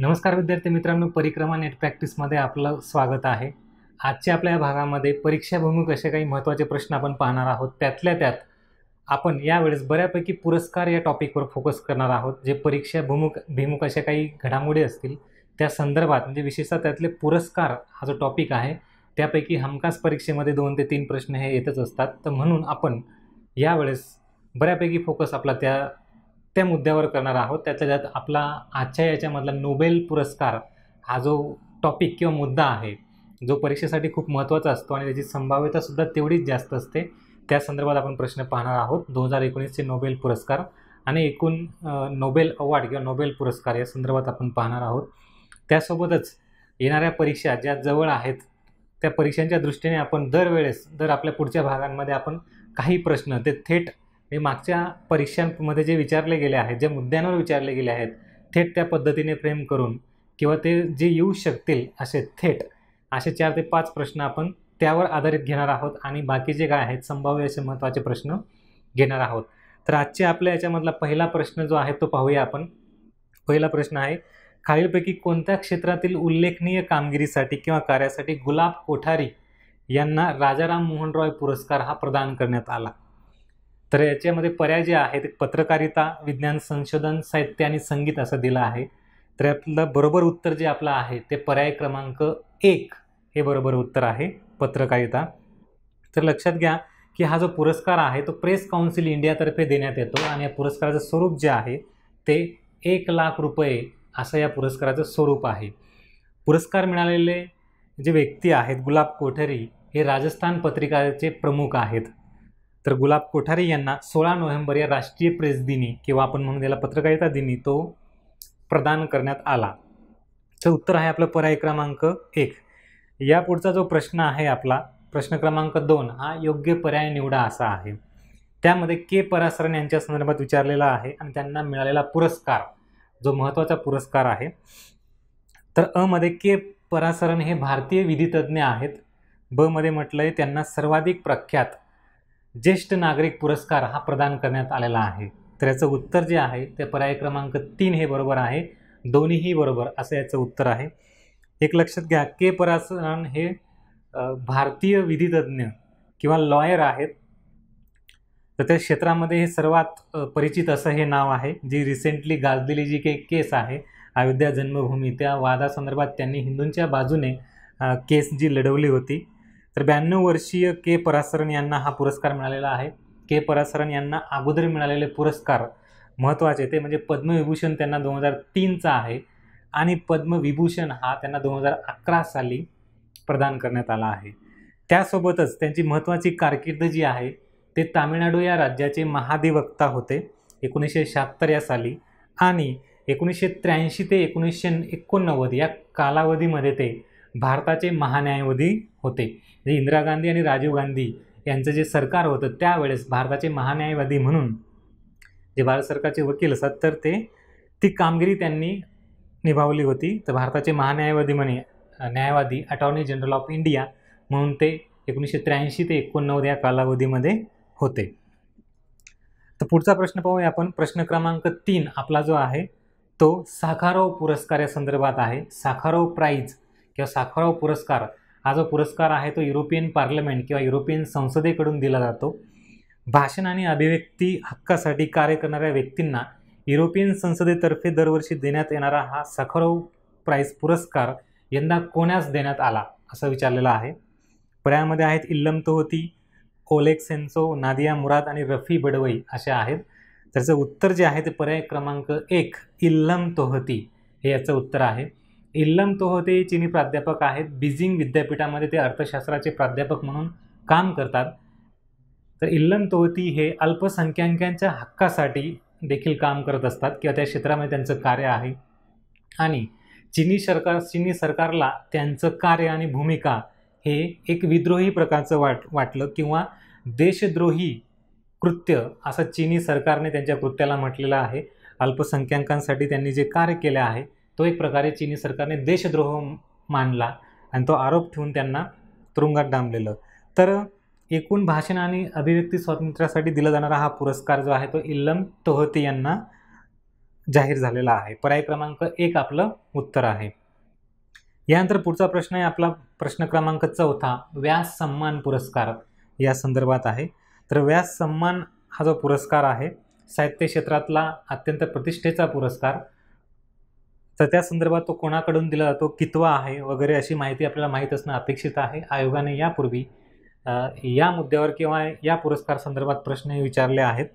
नमस्कार विद्यार्थी मित्रांनो परिक्रमा नेट प्रॅक्टिसमध्ये आपलं स्वागत आहे आजच्या आपल्या या भागामध्ये परीक्षाभूमुख असे काही महत्त्वाचे प्रश्न आपण पाहणार आहोत त्यातल्या त्यात आपण यावेळेस बऱ्यापैकी पुरस्कार या टॉपिकवर फोकस करणार आहोत जे परीक्षा भूमुक भिमुख अशा काही घडामोडी असतील त्या संदर्भात म्हणजे विशेषतः त्यातले पुरस्कार हा जो टॉपिक आहे त्यापैकी हमखास परीक्षेमध्ये दोन ते तीन प्रश्न हे येतच असतात तर म्हणून आपण यावेळेस बऱ्यापैकी फोकस आपला त्या त्या मुद्द्यावर करणार आहोत त्याच्या ज्यात आपला आजच्या याच्यामधला नोबेल पुरस्कार हा जो टॉपिक किंवा मुद्दा आहे जो परीक्षेसाठी खूप महत्त्वाचा असतो आणि त्याची संभाव्यतासुद्धा तेवढीच जास्त असते त्या संदर्भात आपण प्रश्न पाहणार आहोत दोन हजार एकोणीसचे नोबेल पुरस्कार आणि एकूण नोबेल अवॉर्ड किंवा नोबेल पुरस्कार या संदर्भात आपण पाहणार आहोत त्यासोबतच येणाऱ्या परीक्षा ज्या जवळ आहेत त्या परीक्षांच्या दृष्टीने आपण दरवेळेस दर आपल्या पुढच्या भागांमध्ये आपण काही प्रश्न ते थेट हे मागच्या परीक्षांमध्ये जे विचारले गेले आहेत ज्या मुद्द्यांवर विचारले गेले आहेत थेट त्या पद्धतीने फ्रेम करून किंवा ते जे येऊ शकतील असे थेट असे चार ते पाच प्रश्न आपण त्यावर आधारित घेणार आहोत आणि बाकी जे काय आहेत संभाव्य असे महत्त्वाचे प्रश्न घेणार आहोत तर आजचे आपल्या याच्यामधला पहिला प्रश्न जो आहे तो पाहूया आपण पहिला प्रश्न आहे खालीलपैकी कोणत्या क्षेत्रातील उल्लेखनीय कामगिरीसाठी किंवा कार्यासाठी गुलाब कोठारी यांना राजाराम मोहन रॉय पुरस्कार हा प्रदान करण्यात आला तर याच्यामध्ये पर्याय जे आहेत पत्रकारिता विज्ञान संशोधन साहित्य आणि संगीत असं दिलं आहे तर आपलं बरोबर उत्तर जे आपलं आहे ते पर्याय क्रमांक एक हे बरोबर उत्तर आहे पत्रकारिता तर लक्षात घ्या की हा जो पुरस्कार आहे तो प्रेस काउन्सिल इंडियातर्फे देण्यात येतो आणि या पुरस्काराचं स्वरूप जे आहे ते एक लाख रुपये असं या पुरस्काराचं स्वरूप आहे पुरस्कार मिळालेले जे व्यक्ती आहेत गुलाब कोठरी हे राजस्थान पत्रिकाचे प्रमुख आहेत तर गुलाब कोठारे यांना सोळा नोव्हेंबर या राष्ट्रीय प्रेस दिनी किंवा आपण म्हणून याला पत्रकारिता दिनी तो प्रदान करण्यात आला तर उत्तर आहे आपलं पर्याय क्रमांक एक या पुढचा जो प्रश्न आहे आपला प्रश्न क्रमांक दोन हा योग्य पर्याय निवडा असा आहे त्यामध्ये के परासरन यांच्या संदर्भात विचारलेला आहे आणि त्यांना मिळालेला पुरस्कार जो महत्त्वाचा पुरस्कार आहे तर अमध्ये के परासरन हे भारतीय विधितज्ञ आहेत ब मध्ये म्हटलं आहे त्यांना सर्वाधिक प्रख्यात ज्येष्ठ नागरिक पुरस्कार हा प्रदान करण्यात आलेला आहे तर याचं उत्तर जे आहे ते पर्याय क्रमांक तीन हे बरोबर आहे दोन्हीही बरोबर असं याचं उत्तर आहे एक लक्षात घ्या के परासरन हे भारतीय विधितज्ञ किंवा लॉयर आहेत तर त्या क्षेत्रामध्ये हे सर्वात परिचित असं हे नाव आहे जी रिसेंटली गाजलेली जी काही केस आहे अयोध्या जन्मभूमी त्या वादासंदर्भात त्यांनी हिंदूंच्या बाजूने केस जी लढवली होती तर ब्याण्णव वर्षीय के परासरन यांना हा पुरस्कार मिळालेला आहे के परासरन यांना अगोदर मिळालेले पुरस्कार महत्त्वाचे ते म्हणजे पद्मविभूषण त्यांना दोन हजार तीनचा आहे आणि पद्मविभूषण हा त्यांना दोन हजार अकरा साली प्रदान करण्यात आला आहे त्यासोबतच त्यांची महत्त्वाची कारकीर्द जी आहे ते तामिळनाडू या राज्याचे महाधिवक्ता होते एकोणीसशे शहात्तर या साली आणि एकोणीसशे त्र्याऐंशी ते एकोणीसशे एकोणनव्वद या कालावधीमध्ये ते भारताचे महान्यायवादी होते जे इंदिरा गांधी आणि राजीव गांधी यांचं जे सरकार होतं त्यावेळेस भारताचे महान्यायवादी म्हणून जे भारत सरकारचे वकील असतात तर ते ती कामगिरी त्यांनी निभावली होती तर भारताचे महान्यायवादी म्हणे न्यायवादी अटॉर्नी जनरल ऑफ इंडिया म्हणून ते एकोणीसशे त्र्याऐंशी ते एकोणनव्वद या कालावधीमध्ये होते तर पुढचा प्रश्न पाहूया आपण प्रश्न क्रमांक तीन आपला जो आहे तो साखारो पुरस्कार या संदर्भात आहे साखारो प्राईज किंवा साखराव पुरस्कार हा जो पुरस्कार आहे तो युरोपियन पार्लमेंट किंवा युरोपियन संसदेकडून दिला जातो भाषण आणि अभिव्यक्ती हक्कासाठी कार्य करणाऱ्या व्यक्तींना युरोपियन संसदेतर्फे दरवर्षी देण्यात येणारा हा सखरव प्राईज पुरस्कार यंदा कोण्यास देण्यात आला असं विचारलेलं आहे पर्यायामध्ये आहेत इल्लम होती ओलेक सेन्सो नादिया मुराद आणि रफी बडवई असे आहेत त्याचं उत्तर जे आहे ते पर्याय क्रमांक एक इल्लम तोहती हे याचं उत्तर आहे इल्लम तोहते होते चिनी प्राध्यापक आहेत बीजिंग विद्यापीठामध्ये ते अर्थशास्त्राचे प्राध्यापक म्हणून काम करतात तर इल्लम तोहती हे अल्पसंख्याकांच्या हक्कासाठी देखील काम करत असतात किंवा त्या क्षेत्रामध्ये त्यांचं कार्य आहे आणि चिनी सरकार चिनी सरकारला त्यांचं कार्य आणि भूमिका हे एक विद्रोही प्रकारचं वाट वाटलं किंवा देशद्रोही कृत्य असं चिनी सरकारने त्यांच्या कृत्याला म्हटलेलं आहे अल्पसंख्याकांसाठी त्यांनी जे कार्य केले आहे तो एक प्रकारे चिनी सरकारने देशद्रोह मानला आणि तो आरोप ठेवून त्यांना तुरुंगात डांबलेलं तर एकूण भाषण आणि अभिव्यक्ती स्वातंत्र्यासाठी दिला जाणारा हा पुरस्कार जो आहे तो इल्लम तोहती यांना जाहीर झालेला आहे पर्याय क्रमांक एक आपलं उत्तर आहे यानंतर पुढचा प्रश्न आहे आपला प्रश्न क्रमांक चौथा व्यास सन्मान पुरस्कार या संदर्भात आहे तर व्यास सन्मान हा जो पुरस्कार आहे साहित्य क्षेत्रातला अत्यंत प्रतिष्ठेचा पुरस्कार तर त्या संदर्भात तो कोणाकडून दिला जातो कितवा आहे वगैरे अशी माहिती आपल्याला माहीत असणं अपेक्षित आहे आयोगाने यापूर्वी या मुद्द्यावर किंवा या पुरस्कार संदर्भात प्रश्न विचारले आहेत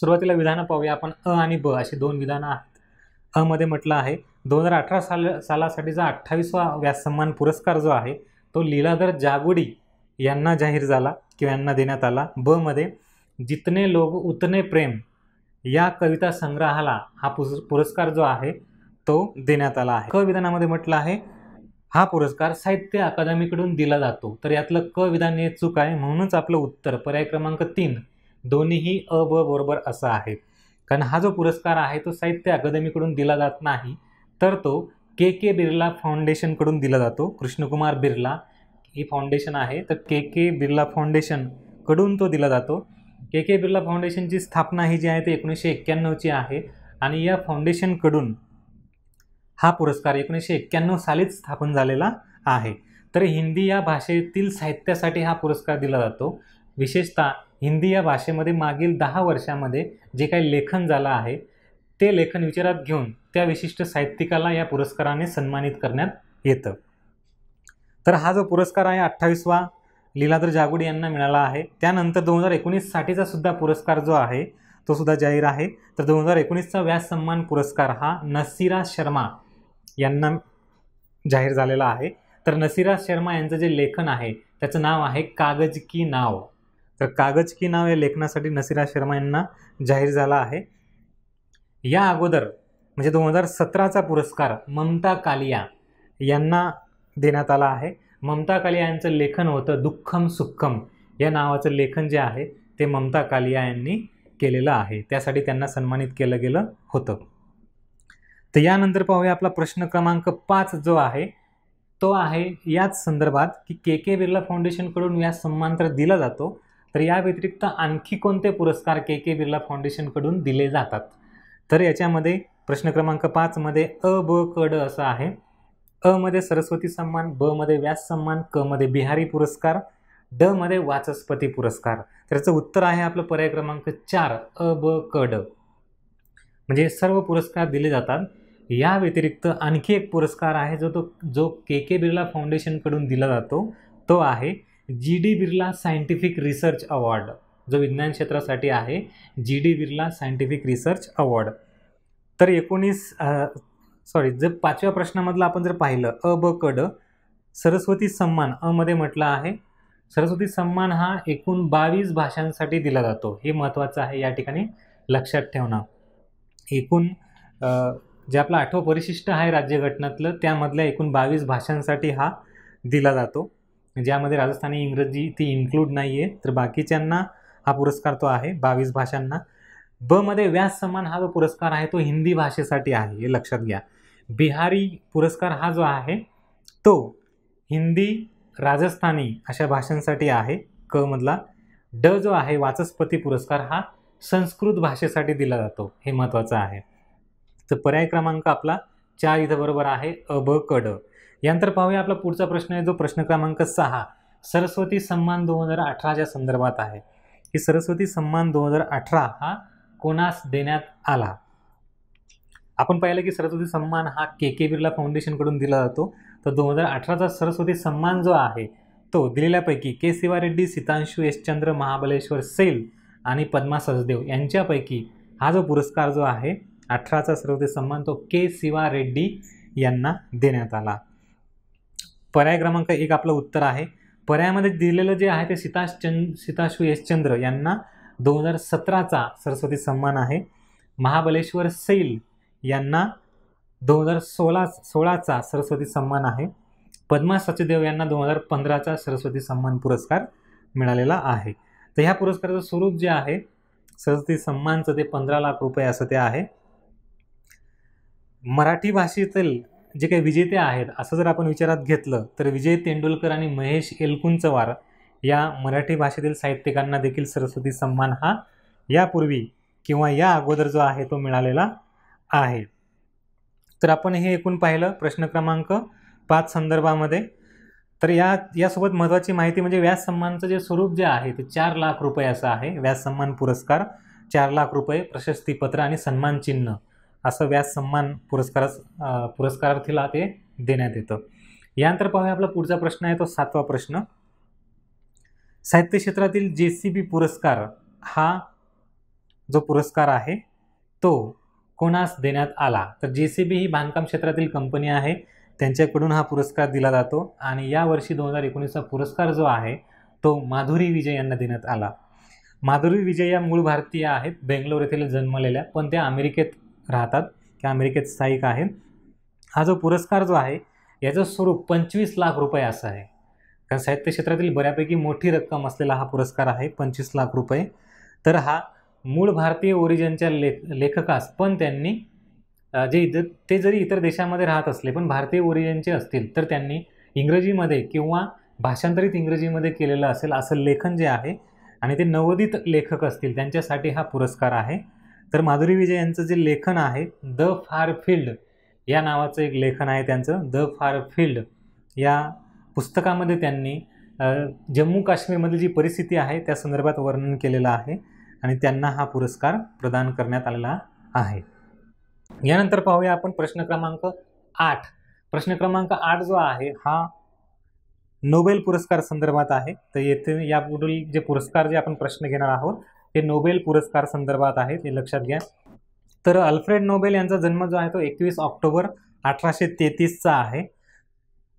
सुरुवातीला विधानं पाहूया आपण अ आणि ब अशी दोन विधानं आहेत अमध्ये म्हटलं आहे दोन हजार अठरा साल सालासाठीचा अठ्ठावीसवा व्याससन्मान पुरस्कार जो आहे तो लीलाधर जागुडी यांना जाहीर झाला किंवा यांना देण्यात आला बमध्ये जितने लोग उतने प्रेम या कविता संग्रहाला हा पुस पुरस्कार जो आहे तो देण्यात आला आहे क विधानामध्ये म्हटलं आहे हा पुरस्कार साहित्य अकादमीकडून दिला जातो तर यातलं क विधान हे चूक आहे म्हणूनच आपलं उत्तर पर्याय क्रमांक तीन दोन्हीही अ ब बरोबर असं आहे कारण हा जो पुरस्कार आहे तो साहित्य अकादमीकडून दिला जात नाही तर तो के के बिर्ला फाउंडेशनकडून दिला जातो कृष्णकुमार बिर्ला ही फाउंडेशन आहे तर के के बिर्ला फाउंडेशनकडून तो दिला जातो के के बिर्ला फाउंडेशनची स्थापना ही जी आहे ती एकोणीसशे एक्क्याण्णवची आहे आणि या फाउंडेशनकडून हा पुरस्कार एकोणीसशे एक्क्याण्णव सालीच स्थापन झालेला आहे तर हिंदी या भाषेतील साहित्यासाठी हा पुरस्कार दिला जातो विशेषतः हिंदी या भाषेमध्ये मागील दहा वर्षामध्ये जे काही लेखन झालं आहे ते लेखन विचारात घेऊन त्या विशिष्ट साहित्यिकाला या पुरस्काराने सन्मानित करण्यात येतं तर हा जो पुरस्कार आहे अठ्ठावीसवा लीलाधर जागुडी यांना मिळाला आहे त्यानंतर दोन हजार एकोणीससाठीचा सुद्धा पुरस्कार जो आहे तो सुद्धा जाहीर आहे तर दोन हजार एकोणीसचा व्यास सन्मान पुरस्कार हा नसिरा शर्मा यांना जाहीर झालेला आहे तर नसीराज शर्मा यांचं जे लेखन आहे त्याचं नाव आहे कागज की नाव तर कागज की नाव या लेखनासाठी नसीराज शर्मा यांना जाहीर झाला आहे या अगोदर म्हणजे दोन हजार सतराचा पुरस्कार ममता कालिया यांना देण्यात आला आहे ममता कालिया यांचं लेखन होतं दुःखम सुखम या नावाचं लेखन जे आहे ते ममता कालिया यांनी केलेलं आहे त्यासाठी त्यांना सन्मानित केलं गेलं होतं तर यानंतर पाहूया आपला प्रश्न क्रमांक पाच जो आहे तो आहे याच संदर्भात की के के बिर्ला फाउंडेशनकडून या तर दिला जातो तर या व्यतिरिक्त आणखी कोणते पुरस्कार के के बिर्ला फाउंडेशनकडून दिले जातात तर याच्यामध्ये प्रश्न क्रमांक पाचमध्ये अ ब कड असं आहे अ मध्ये सरस्वती सन्मान ब मध्ये व्यास सन्मान क मध्ये बिहारी पुरस्कार ड मध्ये वाचस्पती पुरस्कार तर याचं उत्तर आहे आपलं पर्याय क्रमांक चार अ ब क ड म्हणजे सर्व पुरस्कार दिले जातात या व्यतिरिक्त आणखी एक पुरस्कार आहे जो तो जो के के बिर्ला फाउंडेशनकडून दिला जातो तो आहे G D Birla scientific research award जो विज्ञान क्षेत्रासाठी आहे G D Birla scientific research award तर एकोणीस सॉरी जर पाचव्या प्रश्नामधलं आपण जर पाहिलं अ ब कड सरस्वती सन्मान अमध्ये म्हटलं आहे सरस्वती सन्मान हा एकूण बावीस भाषांसाठी दिला जातो हे महत्त्वाचं आहे या ठिकाणी लक्षात ठेवणं एकूण जे आपलं आठवं परिशिष्ट आहे राज्यघटनातलं त्यामधल्या एकूण बावीस भाषांसाठी हा दिला जातो ज्यामध्ये राजस्थानी इंग्रजी ती इन्क्लूड नाही आहे तर बाकीच्यांना हा पुरस्कार तो आहे बावीस भाषांना ब मध्ये व्यास सन्मान हा जो पुरस्कार आहे तो हिंदी भाषेसाठी आहे हे लक्षात घ्या बिहारी पुरस्कार हा जो आहे तो हिंदी राजस्थानी अशा भाषांसाठी आहे क मधला ड जो आहे वाचस्पती पुरस्कार हा संस्कृत भाषेसाठी दिला जातो हे महत्त्वाचं आहे तर पर्याय क्रमांक आपला चार इथं बरोबर आहे अ ब कड यानंतर पाहूया आपला पुढचा प्रश्न आहे जो प्रश्न क्रमांक सहा सरस्वती सन्मान दोन हजार अठराच्या संदर्भात आहे की सरस्वती सन्मान दोन हजार अठरा हा कोणास देण्यात आला आपण पाहिलं की सरस्वती सन्मान हा के के बिर्ला फाउंडेशनकडून दिला जातो तर दोन हजार अठराचा सरस्वती सन्मान जो आहे तो दिलेल्यापैकी के सिवा रेड्डी एसचंद्र यशचंद्र महाबलेश्वर सेल आणि पद्मा सचदेव यांच्यापैकी हा जो पुरस्कार जो आहे अठराचा सरस्वती सन्मान तो के सिवा रेड्डी यांना देण्यात आला पर्याय क्रमांक एक आपलं उत्तर आहे पर्यायामध्ये दिलेलं जे आहे ते सीताश चंद सीताशू यशचंद्र यांना दोन हजार सतराचा सरस्वती सन्मान आहे महाबलेश्वर सैल यांना दोन हजार सोळा सोळाचा सरस्वती सन्मान आहे पद्मा सचदेव यांना दोन हजार पंधराचा सरस्वती सन्मान पुरस्कार मिळालेला आहे तर ह्या पुरस्काराचं स्वरूप जे आहे सरस्वती सन्मानचं ते पंधरा लाख रुपये असं ते आहे मराठी भाषेतील जे काही विजेते आहेत असं जर आपण विचारात घेतलं तर विजय तेंडुलकर आणि महेश एलकुंचवार या मराठी भाषेतील साहित्यिकांना देखील सरस्वती सन्मान हा यापूर्वी किंवा या अगोदर जो आहे तो मिळालेला आहे तर आपण हे एकूण पाहिलं प्रश्न क्रमांक पाच संदर्भामध्ये तर या यासोबत महत्त्वाची माहिती म्हणजे व्यास सन्मानचं जे स्वरूप जे आहे ते चार लाख रुपये असं आहे व्यास सन्मान पुरस्कार चार लाख रुपये प्रशस्तीपत्र आणि सन्मान चिन्ह असं व्यास सन्मान पुरस्कारास पुरस्कारार्थीला ते देण्यात येतं यानंतर पाहूया आपला पुढचा प्रश्न आहे तो सातवा प्रश्न साहित्य क्षेत्रातील जे सी बी पुरस्कार हा जो पुरस्कार आहे तो कोणास देण्यात आला तर जे सी बी ही बांधकाम क्षेत्रातील कंपनी आहे त्यांच्याकडून हा पुरस्कार दिला जातो आणि यावर्षी दोन हजार एकोणीसचा पुरस्कार जो आहे तो माधुरी विजय यांना देण्यात आला माधुरी विजय या मूळ भारतीय आहेत बेंगलोर येथील जन्मलेल्या पण त्या अमेरिकेत राहतात किंवा अमेरिकेत स्थायिक आहेत हा जो पुरस्कार जो आहे याचं स्वरूप पंचवीस लाख रुपये असं आहे कारण साहित्य क्षेत्रातील बऱ्यापैकी मोठी रक्कम असलेला हा पुरस्कार आहे पंचवीस लाख रुपये तर हा मूळ भारतीय ओरिजनच्या लेख लेखकास पण त्यांनी जे इतर ते जरी इतर देशामध्ये राहत असले पण भारतीय ओरिजिनचे असतील तर त्यांनी इंग्रजीमध्ये किंवा भाषांतरित इंग्रजीमध्ये केलेलं असेल असं लेखन जे आहे आणि ते नवोदित लेखक असतील त्यांच्यासाठी हा पुरस्कार आहे तर माधुरी विजय यांचं जे लेखन आहे द फार फील्ड या नावाचं एक लेखन आहे त्यांचं द फार फील्ड या पुस्तकामध्ये त्यांनी जम्मू काश्मीरमधील जी परिस्थिती आहे त्या संदर्भात वर्णन केलेलं आहे आणि त्यांना हा पुरस्कार प्रदान करण्यात आलेला आहे यानंतर पाहूया आपण प्रश्न क्रमांक आठ प्रश्न क्रमांक आठ जो आहे हा नोबेल पुरस्कार संदर्भात आहे तर येथे यापुढील जे पुरस्कार जे आपण प्रश्न घेणार आहोत ते नोबेल पुरस्कार संदर्भात आहेत हे लक्षात घ्या तर अल्फ्रेड नोबेल यांचा जन्म जो आहे तो एकवीस ऑक्टोबर अठराशे तेहतीसचा आहे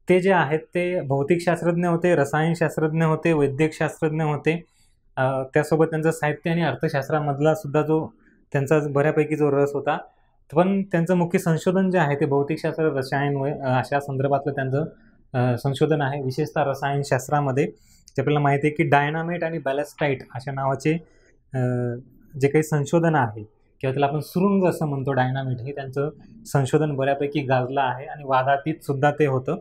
ते जे आहेत ते भौतिकशास्त्रज्ञ होते रसायनशास्त्रज्ञ होते वैद्यकशास्त्रज्ञ होते त्यासोबत त्यांचा साहित्य आणि अर्थशास्त्रामधला सुद्धा जो त्यांचा बऱ्यापैकी जो रस होता पण त्यांचं मुख्य संशोधन जे आहे ते भौतिकशास्त्र रसायन अशा संदर्भातलं त्यांचं संशोधन आहे विशेषतः रसायनशास्त्रामध्ये जे आपल्याला माहिती आहे की डायनामेट आणि बॅलस्टाईट अशा नावाचे जे काही संशोधन आहे किंवा त्याला आपण सुरुंग असं म्हणतो डायनामेट हे त्यांचं संशोधन बऱ्यापैकी गाजलं आहे आणि वादातीत सुद्धा ते होतं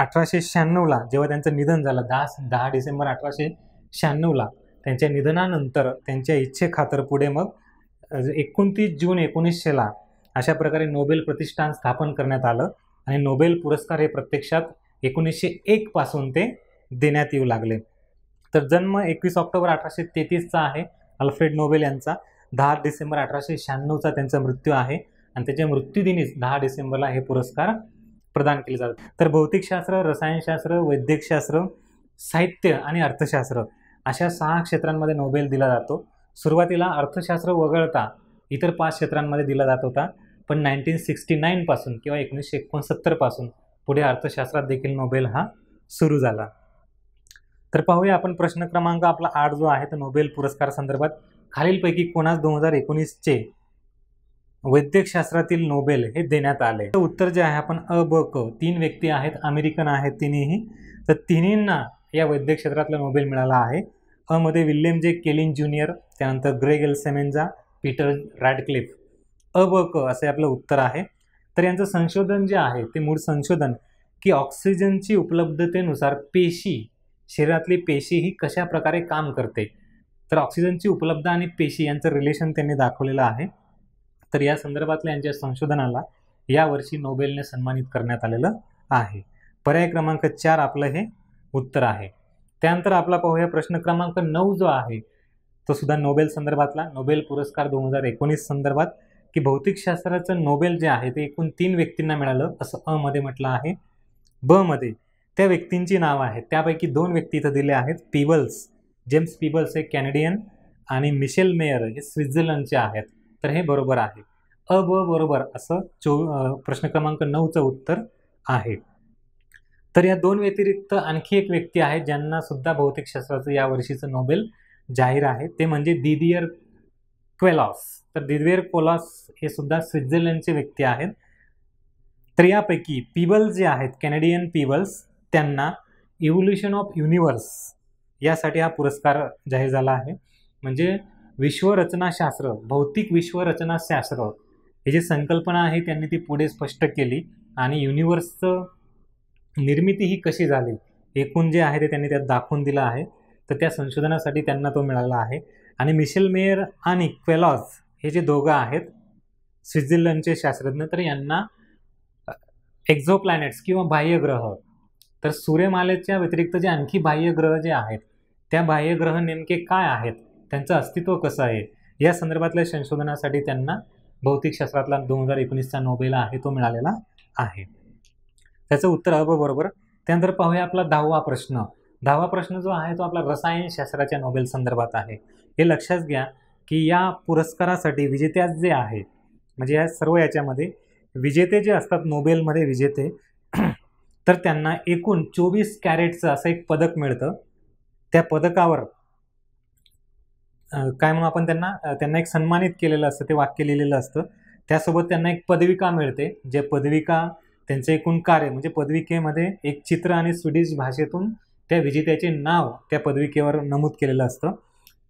अठराशे शहाण्णवला जेव्हा त्यांचं निधन झालं दहा दहा डिसेंबर अठराशे शहाण्णवला त्यांच्या निधनानंतर त्यांच्या इच्छेखातर पुढे मग एकोणतीस जून एकोणीसशेला अशा प्रकारे नोबेल प्रतिष्ठान स्थापन करण्यात आलं आणि नोबेल पुरस्कार हे प्रत्यक्षात एकोणीसशे एकपासून ते देण्यात येऊ लागले तर जन्म एकवीस ऑक्टोबर अठराशे तेहतीसचा आहे अल्फ्रेड नोबेल यांचा दहा डिसेंबर अठराशे शहाण्णवचा त्यांचा मृत्यू आहे आणि त्याच्या मृत्यूदिनीच दहा डिसेंबरला हे पुरस्कार प्रदान केले जातात तर भौतिकशास्त्र रसायनशास्त्र वैद्यकशास्त्र साहित्य आणि अर्थशास्त्र अशा सहा क्षेत्रांमध्ये नोबेल दिला जातो सुरुवातीला अर्थशास्त्र वगळता इतर पाच क्षेत्रांमध्ये दिला जात होता पण नाईन्टीन सिक्स्टी नाईनपासून किंवा एकोणीसशे एकोणसत्तरपासून पुढे अर्थशास्त्रात देखील नोबेल हा सुरू झाला तर पाहूया आपण प्रश्न क्रमांक आपला आठ जो आहे तो नोबेल पुरस्कार संदर्भात खालीलपैकी कोणास दोन हजार एकोणीसचे वैद्यकशास्त्रातील नोबेल हे देण्यात आले तर उत्तर जे आहे आपण अ ब क तीन व्यक्ती आहेत अमेरिकन आहेत तिन्हीही तर तिन्हींना या वैद्यक क्षेत्रातला नोबेल मिळाला आहे अमध्ये विल्यम जे केलिन ज्युनियर त्यानंतर ग्रेग एल्सेमेंजा पीटर रॅडक्लिफ अ ब क असे आपलं उत्तर आहे तर यांचं संशोधन जे आहे ते मूळ संशोधन की ऑक्सिजनची उपलब्धतेनुसार पेशी शरीरातली पेशी ही कशा प्रकारे काम करते तर ऑक्सिजनची उपलब्ध आणि पेशी यांचं रिलेशन त्यांनी दाखवलेलं आहे तर या संदर्भातल्या यांच्या संशोधनाला यावर्षी नोबेलने सन्मानित करण्यात आलेलं आहे पर्याय क्रमांक चार आपलं हे उत्तर आहे त्यानंतर आपला पाहूया प्रश्न क्रमांक नऊ जो आहे तो सुद्धा नोबेल संदर्भातला नोबेल पुरस्कार दोन हजार एकोणीस संदर्भात की भौतिकशास्त्राचं नोबेल जे आहे ते एकूण तीन व्यक्तींना मिळालं असं अ मध्ये म्हटलं आहे ब मध्ये त्या व्यक्तींची नावं आहेत त्यापैकी दोन व्यक्ती इथं दिले आहेत पीबल्स जेम्स पीबल्स हे कॅनेडियन आणि मिशेल मेयर हे स्वित्झर्लंडचे आहेत तर हे बरोबर आहे अ ब बरोबर असं चो प्रश्न क्रमांक नऊचं उत्तर आहे तर या दोन व्यतिरिक्त आणखी एक व्यक्ती आहे ज्यांना सुद्धा भौतिकशास्त्राचं या वर्षीचं नोबेल जाहीर आहे ते म्हणजे दिदियर क्वेलॉस तर दिदियर कोलॉस हे सुद्धा स्वित्झर्लंडचे व्यक्ती आहेत तर यापैकी पीबल्स जे आहेत कॅनेडियन पीबल्स त्यांना इव्होल्युशन ऑफ युनिवर्स यासाठी हा पुरस्कार जाहीर झाला आहे म्हणजे विश्वरचनाशास्त्र भौतिक विश्वरचनाशास्त्र हे जी संकल्पना आहे त्यांनी ती पुढे स्पष्ट केली आणि युनिवर्सचं निर्मिती ही कशी झाली एकूण जे आहे ते त्यांनी त्यात दाखवून दिलं आहे तर त्या संशोधनासाठी त्यांना तो मिळाला आहे आणि मिशेल मेयर आणि क्वेलॉज हे जे दोघं आहेत स्वित्झर्लंडचे शास्त्रज्ञ तर यांना एक्झो प्लॅनेट्स किंवा बाह्यग्रह तर सूर्यमालेच्या व्यतिरिक्त जे आणखी बाह्यग्रह जे आहेत त्या बाह्यग्रह नेमके काय आहेत त्यांचं अस्तित्व कसं आहे या संदर्भातल्या संशोधनासाठी त्यांना भौतिकशास्त्रातला दोन हजार एकोणीसचा नोबेल आहे तो मिळालेला आहे त्याचं उत्तर हवं बरोबर त्यानंतर पाहूया आपला दहावा प्रश्न दहावा प्रश्न जो आहे तो आपला रसायनशास्त्राच्या नोबेल संदर्भात आहे हे लक्षात घ्या की या पुरस्कारासाठी विजेत्या जे आहे म्हणजे या सर्व याच्यामध्ये विजेते जे असतात नोबेलमध्ये विजेते तर त्यांना एकूण चोवीस कॅरेटचं असं एक पदक मिळतं त्या पदकावर काय म्हणून आपण त्यांना त्यांना एक सन्मानित केलेलं असतं ते वाक्य लिहिलेलं असतं त्यासोबत त्यांना एक पदविका मिळते जे पदविका त्यांचं एकूण कार्य म्हणजे पदविकेमध्ये एक चित्र आणि स्वीडिश भाषेतून त्या विजेत्याचे नाव त्या पदविकेवर नमूद केलेलं असतं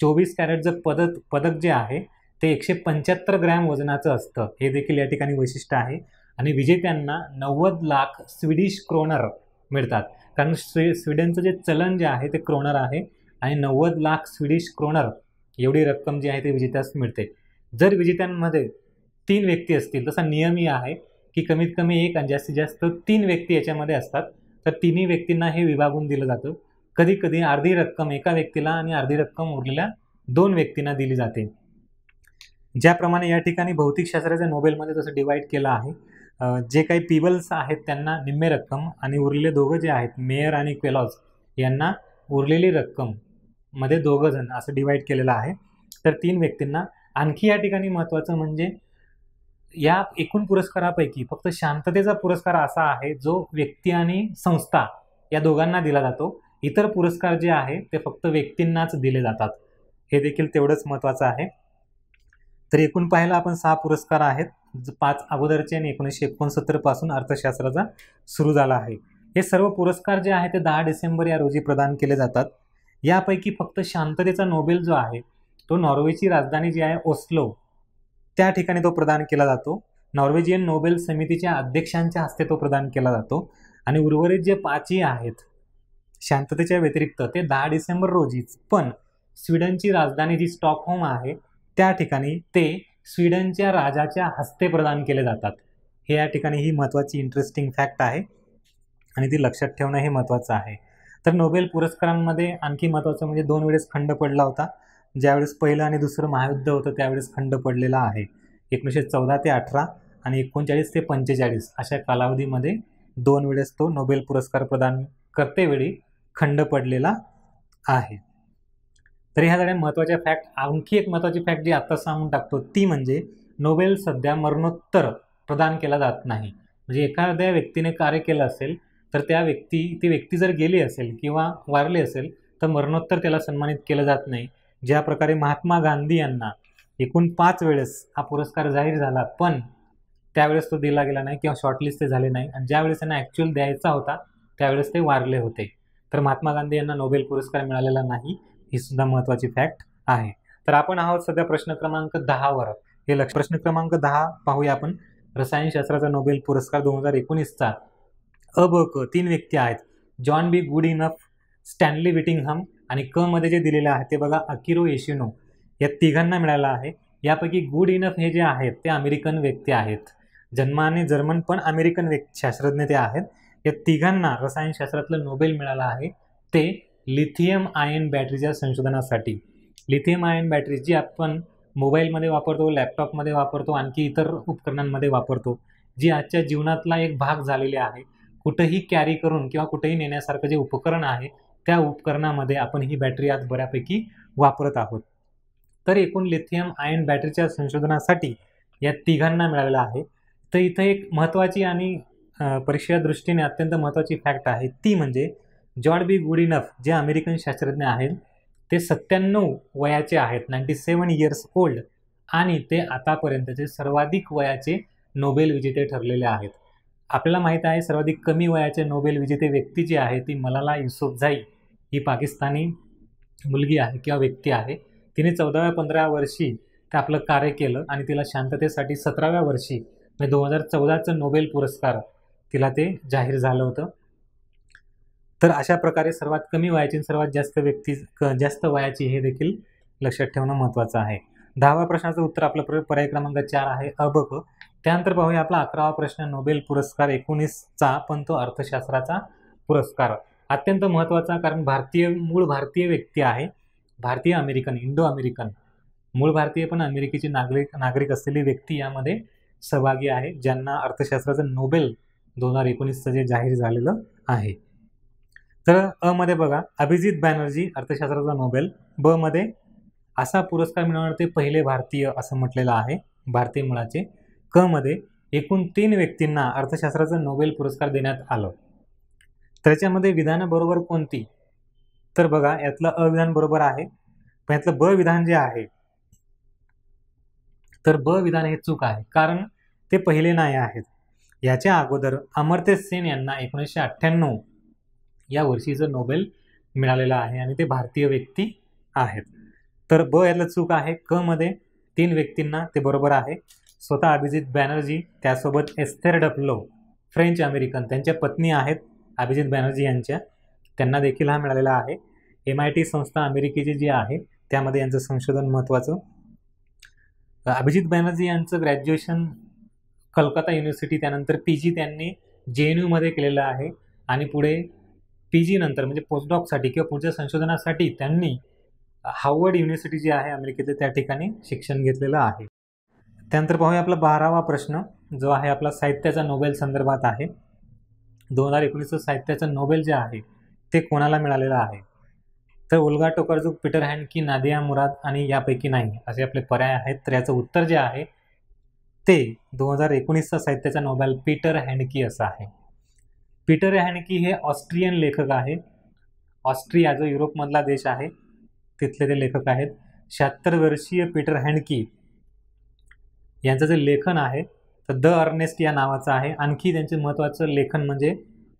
चोवीस कॅरेटचं पदक पदक जे आहे ते एकशे पंच्याहत्तर ग्रॅम वजनाचं असतं हे देखील या ठिकाणी वैशिष्ट्य आहे आणि विजेत्यांना नव्वद लाख स्वीडिश क्रोनर मिळतात कारण स्वी स्वीडनचं जे चलन जे आहे ते क्रोनर आहे आणि नव्वद लाख स्वीडिश क्रोनर एवढी रक्कम जी आहे ते विजेत्यास मिळते जर विजेत्यांमध्ये तीन व्यक्ती असतील तसा नियमही आहे की कमीत कमी एक आणि जास्तीत जास्त तीन व्यक्ती याच्यामध्ये असतात तर तिन्ही व्यक्तींना हे विभागून दिलं जातं कधी कधी अर्धी रक्कम एका व्यक्तीला आणि अर्धी रक्कम उरलेल्या दोन व्यक्तींना दिली जाते ज्याप्रमाणे या ठिकाणी भौतिकशास्त्राच्या नोबेलमध्ये जसं डिवाईड केलं आहे जे काही पीबल्स आहेत त्यांना निम्मे रक्कम आणि उरलेले दोघं जे आहेत मेयर आणि क्वेलॉज यांना उरलेली रक्कम मध्ये दोघं जण असं डिवाईड केलेलं आहे तर तीन व्यक्तींना आणखी या ठिकाणी महत्त्वाचं म्हणजे या एकूण पुरस्कारापैकी फक्त शांततेचा पुरस्कार असा आहे जो व्यक्ती आणि संस्था या दोघांना दिला जातो इतर पुरस्कार जे आहे ते फक्त व्यक्तींनाच दिले जातात हे देखील तेवढंच महत्त्वाचं आहे तर एकूण पाहायला आपण सहा पुरस्कार आहेत पाच अगोदरचे आणि एकोणीसशे एकोणसत्तरपासून अर्थशास्त्राचा सुरू झाला आहे हे सर्व पुरस्कार जे आहे ते दहा डिसेंबर या रोजी प्रदान केले जातात यापैकी फक्त शांततेचा नोबेल जो आहे तो नॉर्वेची राजधानी जी आहे ओस्लो त्या ठिकाणी तो प्रदान केला जातो नॉर्वेजियन नोबेल समितीच्या अध्यक्षांच्या हस्ते तो प्रदान केला जातो आणि उर्वरित जे पाचही आहेत शांततेच्या व्यतिरिक्त ते दहा डिसेंबर रोजीच पण स्वीडनची राजधानी जी स्टॉकहोम आहे त्या ठिकाणी ते स्वीडनच्या राजाच्या हस्ते प्रदान केले जातात हे या ठिकाणी ही महत्त्वाची इंटरेस्टिंग फॅक्ट आहे आणि ती लक्षात ठेवणं हे महत्त्वाचं आहे तर नोबेल पुरस्कारांमध्ये आणखी महत्त्वाचं म्हणजे दोन वेळेस खंड पडला होता ज्यावेळेस पहिलं आणि दुसरं महायुद्ध होतं त्यावेळेस खंड पडलेला आहे एकोणीसशे चौदा ते अठरा आणि एकोणचाळीस ते पंचेचाळीस अशा कालावधीमध्ये दोन वेळेस तो नोबेल पुरस्कार प्रदान करतेवेळी खंड पडलेला आहे तर ह्या सगळ्या महत्त्वाच्या फॅक्ट आणखी एक महत्त्वाची फॅक्ट जी आत्ता सांगून टाकतो ती म्हणजे नोबेल सध्या मरणोत्तर प्रदान केला जात नाही म्हणजे एखाद्या व्यक्तीने कार्य केलं असेल तर त्या व्यक्ती ती व्यक्ती जर गेली असेल किंवा वारली असेल तर मरणोत्तर त्याला सन्मानित केलं जात नाही ज्या प्रकारे महात्मा गांधी यांना एकूण पाच वेळेस हा पुरस्कार जाहीर झाला पण त्यावेळेस तो दिला गेला नाही किंवा शॉर्टलिस्ट ते झाले नाही आणि ज्यावेळेस त्यांना ॲक्च्युअल द्यायचा होता त्यावेळेस ते वारले होते तर महात्मा गांधी यांना नोबेल पुरस्कार मिळालेला नाही ही सुद्धा महत्वाची फॅक्ट आहे तर आपण आहोत सध्या प्रश्न क्रमांक दहावर हे लक्ष प्रश्न क्रमांक दहा पाहूया आपण रसायनशास्त्राचा नोबेल पुरस्कार दोन हजार एकोणीसचा अ ब क तीन व्यक्ती आहेत John B Goodenough Stanley Whittingham आणि क मध्ये जे दिलेलं आहे ते बघा अकिरो येशिनो या तिघांना मिळालं आहे यापैकी गुड इनफ हे जे आहेत ते अमेरिकन व्यक्ती आहेत जन्माने जर्मन पण अमेरिकन व्यक्ती शास्त्रज्ञ ते आहेत या तिघांना रसायनशास्त्रातलं नोबेल मिळालं आहे ते लिथियम आयन बॅटरीच्या संशोधनासाठी लिथियम आयन बॅटरी जी आपण मोबाईलमध्ये वापरतो लॅपटॉपमध्ये वापरतो आणखी इतर उपकरणांमध्ये वापरतो जी आजच्या जीवनातला एक भाग झालेली आहे कुठंही कॅरी करून किंवा कुठेही नेण्यासारखं जे उपकरण आहे त्या उपकरणामध्ये आपण ही बॅटरी आज बऱ्यापैकी वापरत आहोत तर एकूण लिथियम आयन बॅटरीच्या संशोधनासाठी या तिघांना मिळालेला आहे तर इथं एक महत्त्वाची आणि परीक्षेच्या दृष्टीने अत्यंत महत्त्वाची फॅक्ट आहे ती म्हणजे जॉर्ड बी गुडिनफ जे अमेरिकन शास्त्रज्ञ आहेत ते सत्त्याण्णव वयाचे आहेत नाईन्टी सेवन इयर्स ओल्ड आणि ते आतापर्यंतचे सर्वाधिक वयाचे नोबेल विजेते ठरलेले आहेत आपल्याला माहीत आहे सर्वाधिक कमी वयाचे नोबेल विजेते व्यक्ती जी आहे ती मलाला झाई ही पाकिस्तानी मुलगी आहे किंवा व्यक्ती आहे तिने चौदाव्या पंधराव्या वर्षी ते आपलं कार्य केलं आणि तिला शांततेसाठी सतराव्या वर्षी म्हणजे दोन हजार चौदाचं नोबेल पुरस्कार तिला ते जाहीर झालं होतं तर अशा प्रकारे सर्वात कमी वयाची सर्वात जास्त व्यक्ती क जास्त वयाची हे देखील लक्षात ठेवणं महत्त्वाचं आहे दहाव्या प्रश्नाचं उत्तर आपलं प्र पर्याय क्रमांक चार आहे अबक त्यानंतर पाहूया आपला अकरावा प्रश्न नोबेल पुरस्कार एकोणीसचा पण तो अर्थशास्त्राचा पुरस्कार अत्यंत महत्त्वाचा कारण भारतीय मूळ भारतीय व्यक्ती आहे भारतीय अमेरिकन इंडो अमेरिकन मूळ भारतीय पण अमेरिकेची नागरिक नागरिक असलेली व्यक्ती यामध्ये सहभागी आहे ज्यांना अर्थशास्त्राचं नोबेल दोन हजार एकोणीसचं जे जाहीर झालेलं आहे तर अ मध्ये बघा अभिजित बॅनर्जी अर्थशास्त्राचा नोबेल ब मध्ये असा पुरस्कार मिळवणार ते पहिले भारतीय असं म्हटलेलं आहे भारतीय मुळाचे कमध्ये एकूण तीन व्यक्तींना अर्थशास्त्राचा नोबेल पुरस्कार देण्यात आलं त्याच्यामध्ये विधान बरोबर कोणती तर बघा यातलं अविधान बरोबर आहे पण यातलं ब विधान जे आहे तर ब विधान हे चूक आहे कारण ते पहिले नाही आहेत याच्या अगोदर अमर्त्य सेन यांना एकोणीसशे अठ्ठ्याण्णव या वर्षीचं नोबेल मिळालेलं आहे आणि ते भारतीय व्यक्ती आहेत तर ब यातलं चूक आहे क मध्ये तीन व्यक्तींना ते बरोबर आहे स्वतः अभिजित बॅनर्जी त्यासोबत एस्थेर डफलो फ्रेंच अमेरिकन त्यांच्या पत्नी आहेत अभिजित बॅनर्जी यांच्या त्यांना देखील हा मिळालेला आहे एम आय टी संस्था अमेरिकेची जी आहे त्यामध्ये यांचं संशोधन महत्त्वाचं अभिजित बॅनर्जी यांचं ग्रॅज्युएशन कलकत्ता युनिव्हर्सिटी त्यानंतर पी जी त्यांनी जे एन यूमध्ये केलेलं आहे आणि पुढे पी जी नंतर म्हणजे पोस्टडॉकसाठी किंवा पुढच्या संशोधनासाठी त्यांनी हावर्ड युनिव्हर्सिटी जी आहे अमेरिकेतले त्या ठिकाणी शिक्षण घेतलेलं आहे त्यानंतर पाहूया आपला बारावा प्रश्न जो आहे आपला साहित्याचा नोबेल संदर्भात आहे दोन हजार एकोणीसचं साहित्याचं नोबेल जे आहे ते कोणाला मिळालेलं आहे तर Olga Tokarczuk Peter Handke Nadia Murad आणि यापैकी नाही असे आपले पर्याय आहेत तर याचं उत्तर जे आहे ते दोन हजार एकोणीसचा साहित्याचा नोबेल पीटर हँडकी असं आहे पीटर हँडकी हे ऑस्ट्रियन लेखक आहे ऑस्ट्रिया जो युरोपमधला देश आहे तिथले ते लेखक आहेत शहात्तर वर्षीय पीटर हँडकी यांचं जे लेखन आहे तर द अर्नेस्ट या नावाचं आहे आणखी त्यांचे महत्त्वाचं लेखन म्हणजे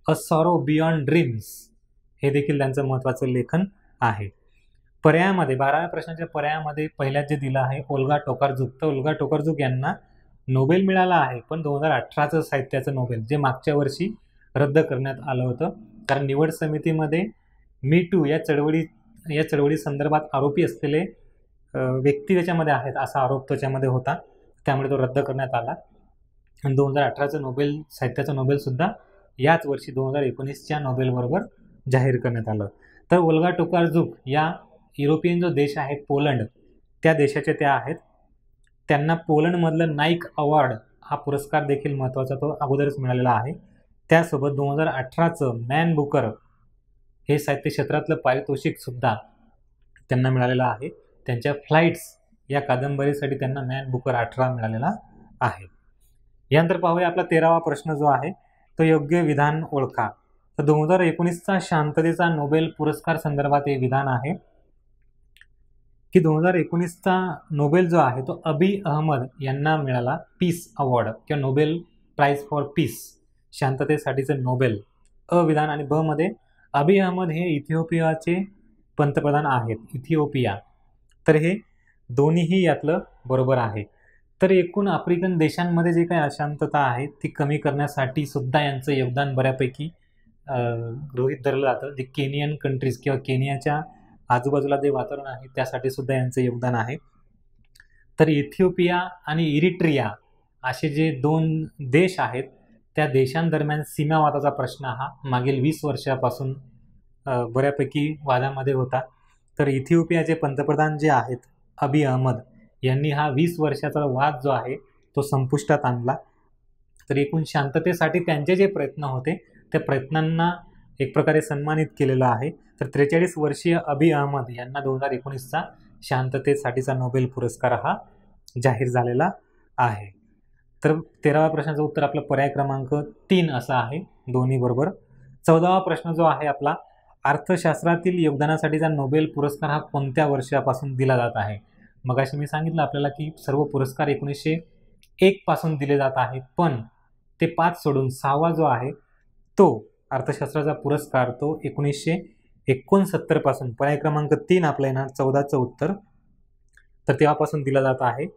अ सॉरो बियॉन्ड ड्रीम्स हे देखील त्यांचं महत्त्वाचं लेखन आहे पर्यायामध्ये बाराव्या प्रश्नाच्या पर्यायामध्ये पहिल्याच जे दिलं आहे ओल्गा टोकारजुक तर ओल्गा टोकारजुक यांना नोबेल मिळाला आहे पण दोन हजार अठराचं साहित्याचं नोबेल जे मागच्या वर्षी रद्द करण्यात आलं होतं कारण निवड समितीमध्ये मी टू या चळवळी या चळवळीसंदर्भात संदर्भात आरोपी असलेले व्यक्ती त्याच्यामध्ये आहेत असा आरोप त्याच्यामध्ये होता त्यामुळे तो रद्द करण्यात आला आणि दोन हजार अठराचं नोबेल साहित्याचं नोबेलसुद्धा याच वर्षी दोन हजार एकोणीसच्या नोबेलबरोबर जाहीर करण्यात आलं तर ओल्गा टोकारझुक या युरोपियन जो देश आहे पोलंड त्या देशाचे त्या आहेत त्यांना पोलंडमधलं नाईक अवॉर्ड हा पुरस्कार देखील महत्त्वाचा तो अगोदरच मिळालेला आहे त्यासोबत दोन हजार अठराचं मॅन बुकर हे साहित्य क्षेत्रातलं पारितोषिकसुद्धा त्यांना मिळालेलं आहे त्यांच्या फ्लाईट्स या कादंबरीसाठी त्यांना मॅन बुकर अठरा मिळालेला आहे यानंतर पाहूया आपला तेरावा प्रश्न जो आहे तो योग्य विधान ओळखा तर दोन हजार एकोणीसचा शांततेचा नोबेल पुरस्कार संदर्भात हे विधान आहे की दोन हजार एकोणीसचा नोबेल जो आहे तो अबी अहमद यांना मिळाला पीस अवॉर्ड किंवा नोबेल प्राईज फॉर पीस शांततेसाठीचं नोबेल अ विधान आणि ब मध्ये अबी अहमद हे इथिओपियाचे पंतप्रधान आहेत इथिओपिया तर हे दोन्हीही यातलं बरोबर आहे तर एकूण आफ्रिकन देशांमध्ये जे काही अशांतता आहे ती कमी करण्यासाठी सुद्धा यांचं योगदान बऱ्यापैकी गृहित धरलं जातं जे केनियन कंट्रीज किंवा केनियाच्या आजूबाजूला जे वातावरण आहे त्यासाठी सुद्धा यांचं योगदान आहे तर इथिओपिया आणि इरिट्रिया असे जे दोन देश आहेत त्या देशांदरम्यान सीमावादाचा प्रश्न हा मागील वीस वर्षापासून बऱ्यापैकी वादामध्ये होता तर इथिओपियाचे पंतप्रधान जे आहेत अबी अहमद यांनी हा वीस वर्षाचा वाद जो आहे तो संपुष्टात आणला तर एकूण शांततेसाठी त्यांचे जे प्रयत्न होते त्या प्रयत्नांना एक प्रकारे सन्मानित केलेला आहे तर त्रेचाळीस वर्षीय अबी अहमद यांना दोन हजार एकोणीसचा शांततेसाठीचा नोबेल पुरस्कार हा जाहीर झालेला आहे तर तेराव्या प्रश्नाचं उत्तर आपला पर्याय क्रमांक तीन असा आहे दोन्ही बरोबर चौदावा प्रश्न जो आहे आपला अर्थशास्त्रातील योगदानासाठीचा नोबेल पुरस्कार हा कोणत्या वर्षापासून दिला जात आहे मगाशी मी सांगितलं आपल्याला की सर्व पुरस्कार एकोणीसशे एक पासून दिले जात आहेत पण ते पाच सोडून सहावा जो आहे तो अर्थशास्त्राचा पुरस्कार तो एकोणीसशे एकोणसत्तरपासून पर्याय क्रमांक तीन आपला येणार चौदाचं उत्तर तर तेव्हापासून दिला जात आहे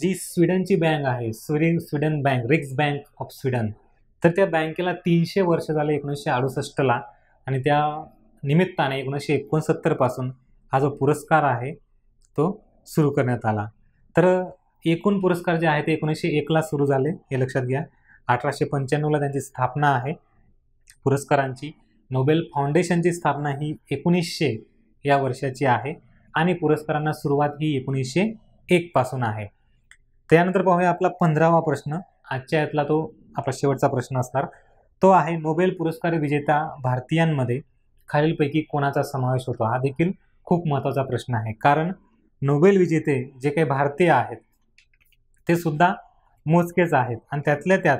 जी स्वीडनची बँक आहे स्वीड Sweden bank Riksbank of Sweden तर त्या बँकेला तीनशे वर्ष झाले एकोणीसशे अडुसष्टला आणि त्या निमित्ताने एकोणीसशे एकोणसत्तरपासून हा जो पुरस्कार आहे तो सुरू करण्यात आला तर एकूण पुरस्कार जे आहे ते एकोणीसशे एकला सुरू झाले हे लक्षात घ्या अठराशे पंच्याण्णवला त्यांची स्थापना आहे पुरस्कारांची नोबेल फाउंडेशनची स्थापना ही एकोणीसशे या वर्षाची आहे आणि पुरस्कारांना सुरुवात ही एकोणीसशे एकपासून आहे त्यानंतर पाहूया आपला पंधरावा प्रश्न आजच्या यातला तो आपला शेवटचा प्रश्न असणार तो आहे नोबेल पुरस्कार विजेता भारतीयांमध्ये खालीलपैकी कोणाचा समावेश होतो हा देखील खूप महत्त्वाचा प्रश्न आहे कारण नोबेल विजेते जे काही भारतीय आहेत ते सुद्धा मोजकेच आहेत आणि त्यातल्या त्यात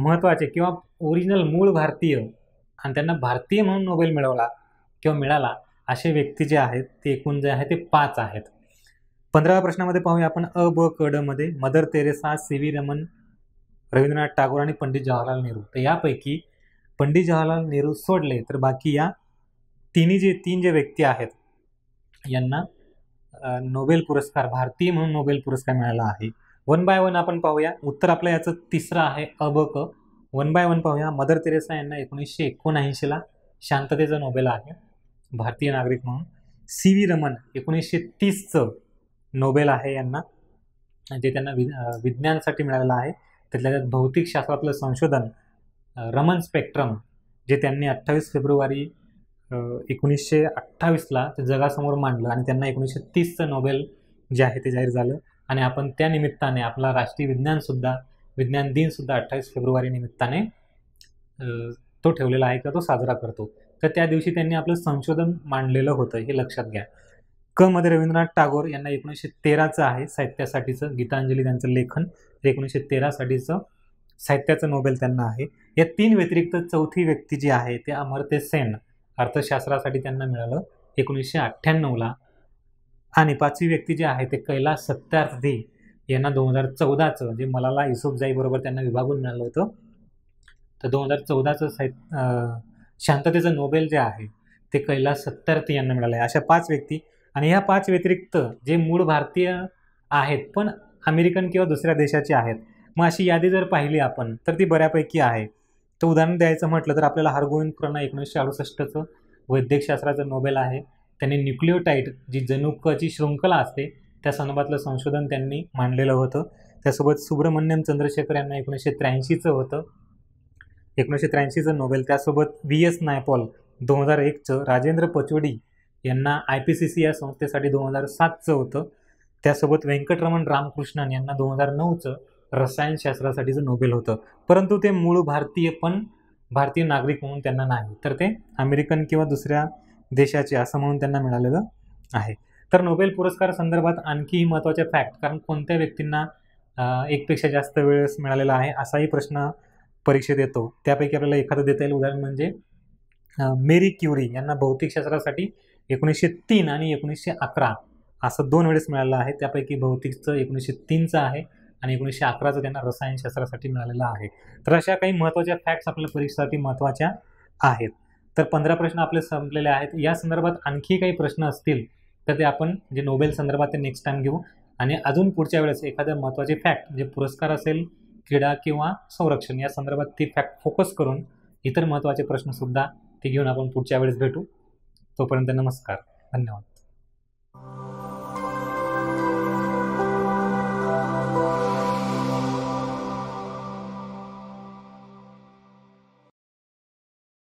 महत्त्वाचे किंवा ओरिजिनल मूळ भारतीय आणि त्यांना भारतीय म्हणून नोबेल मिळवला किंवा मिळाला असे व्यक्ती जे आहेत ते एकूण जे आहे ते पाच आहेत पंधराव्या प्रश्नामध्ये पाहूया आपण अ ब कडमध्ये Mother Teresa C V Raman Rabindranath Tagore आणि पंडित जवाहरलाल नेहरू तर यापैकी पंडित जवाहरलाल नेहरू सोडले तर बाकी या तिन्ही जे तीन जे व्यक्ती आहेत यांना नोबेल पुरस्कार भारतीय म्हणून नोबेल पुरस्कार मिळाला आहे वन बाय वन आपण पाहूया उत्तर आपलं याचं तिसरं आहे क वन बाय वन पाहूया मदर तेरेसा यांना एकोणीसशे एकोणऐंशीला शांततेचं नोबेल आहे भारतीय नागरिक म्हणून सी व्ही रमन एकोणीसशे तीसचं नोबेल आहे यांना जे त्यांना वि विज्ञानासाठी मिळालेलं आहे त्यातल्या त्यात भौतिकशास्त्रातलं संशोधन रमन स्पेक्ट्रम जे त्यांनी अठ्ठावीस फेब्रुवारी एकोणीसशे अठ्ठावीसला ते जगासमोर मांडलं आणि त्यांना एकोणीसशे तीसचं नोबेल जे आहे ते जाहीर झालं आणि आपण त्या निमित्ताने आपला राष्ट्रीय विज्ञानसुद्धा विज्ञान दिनसुद्धा अठ्ठावीस फेब्रुवारी निमित्ताने तो ठेवलेला आहे का तो साजरा करतो तर त्या दिवशी त्यांनी आपलं संशोधन मांडलेलं होतं हे लक्षात घ्या क मध्ये रवींद्रनाथ टागोर यांना एकोणीसशे तेराचं आहे साहित्यासाठीचं गीतांजली त्यांचं लेखन ते एकोणीसशे तेरासाठीचं साहित्याचं नोबेल त्यांना आहे या तीन व्यतिरिक्त चौथी व्यक्ती जी आहे ते अमर्त्य सेन अर्थशास्त्रासाठी त्यांना मिळालं एकोणीसशे अठ्ठ्याण्णवला आणि पाचवी व्यक्ती जी आहे ते कैलास सत्यार्थी यांना दोन हजार चौदाचं जे मलाला जाईबरोबर त्यांना विभागून मिळालं होतं तर दोन हजार चौदाचं साहित्य शांततेचं नोबेल जे आहे ते कैलास सत्यार्थी यांना मिळालं आहे अशा पाच व्यक्ती आणि ह्या पाच व्यतिरिक्त जे मूळ भारतीय आहेत पण अमेरिकन किंवा दुसऱ्या देशाचे आहेत मग अशी यादी जर पाहिली आपण तर ती बऱ्यापैकी आहे तर उदाहरण द्यायचं म्हटलं तर आपल्याला हरगोविंद खुराना एकोणीसशे अडुसष्टचं वैद्यकशास्त्राचं नोबेल आहे त्यांनी न्यूक्लिओटाईट जी जनुकाची शृंखला असते त्या संदर्भातलं संशोधन त्यांनी मांडलेलं होतं त्यासोबत सुब्रमण्यम चंद्रशेखर यांना एकोणीसशे त्र्याऐंशीचं होतं एकोणीसशे त्र्याऐंशीचं नोबेल त्यासोबत व्ही एस नायपॉल दोन हजार एकचं राजेंद्र पचोडी यांना आय पी सी सी या संस्थेसाठी दोन हजार सातचं होतं त्यासोबत व्यंकटरमण रामकृष्णन यांना दोन हजार नऊचं रसायनशास्त्रासाठीचं नोबेल होतं परंतु ते मूळ भारतीय पण भारतीय नागरिक म्हणून त्यांना नाही तर ते अमेरिकन किंवा दुसऱ्या देशाचे असं म्हणून त्यांना मिळालेलं आहे तर नोबेल पुरस्कार संदर्भात आणखीही महत्त्वाचे फॅक्ट कारण कोणत्या व्यक्तींना एकपेक्षा जास्त वेळेस मिळालेला आहे असाही प्रश्न परीक्षेत येतो त्यापैकी आपल्याला एखादं देता येईल उदाहरण म्हणजे मेरी क्युरी यांना भौतिकशास्त्रासाठी एकोणीसशे तीन आणि एकोणीसशे अकरा असं दोन वेळेस मिळालं आहे त्यापैकी भौतिकचं एकोणीसशे तीनचं आहे आणि एकोणीसशे अकराचं त्यांना रसायनशास्त्रासाठी मिळालेला आहे तर अशा काही महत्त्वाच्या फॅक्ट्स आपल्या परीक्षेसाठी महत्त्वाच्या आहेत तर पंधरा प्रश्न आपले संपलेले आहेत या संदर्भात आणखी काही प्रश्न असतील तर ते आपण जे नोबेल संदर्भात ते नेक्स्ट टाईम घेऊ आणि अजून पुढच्या वेळेस एखाद्या महत्त्वाचे फॅक्ट जे पुरस्कार असेल क्रीडा किंवा संरक्षण या संदर्भात ती फॅक्ट फोकस करून इतर महत्त्वाचे प्रश्नसुद्धा ते घेऊन आपण पुढच्या वेळेस भेटू तोपर्यंत नमस्कार धन्यवाद